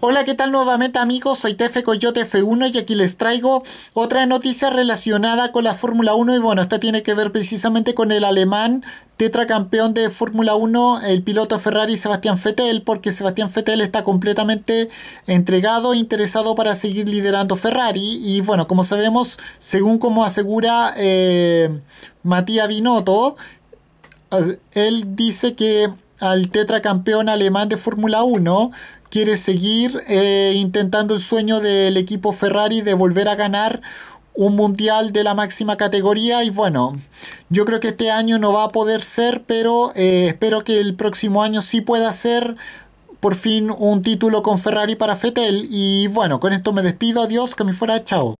Hola, ¿qué tal nuevamente amigos? Soy Tefe Coyote F1 y aquí les traigo otra noticia relacionada con la Fórmula 1 y bueno, esta tiene que ver precisamente con el alemán tetracampeón de Fórmula 1, el piloto Ferrari Sebastián Vettel, porque Sebastián Vettel está completamente entregado e interesado para seguir liderando Ferrari y bueno, como sabemos, según como asegura eh, Matías Binotto, eh, él dice que al tetracampeón alemán de Fórmula 1, quiere seguir eh, intentando el sueño del equipo Ferrari de volver a ganar un mundial de la máxima categoría y bueno, yo creo que este año no va a poder ser, pero eh, espero que el próximo año sí pueda ser por fin un título con Ferrari para Fettel y bueno, con esto me despido, adiós, que me fuera, chao.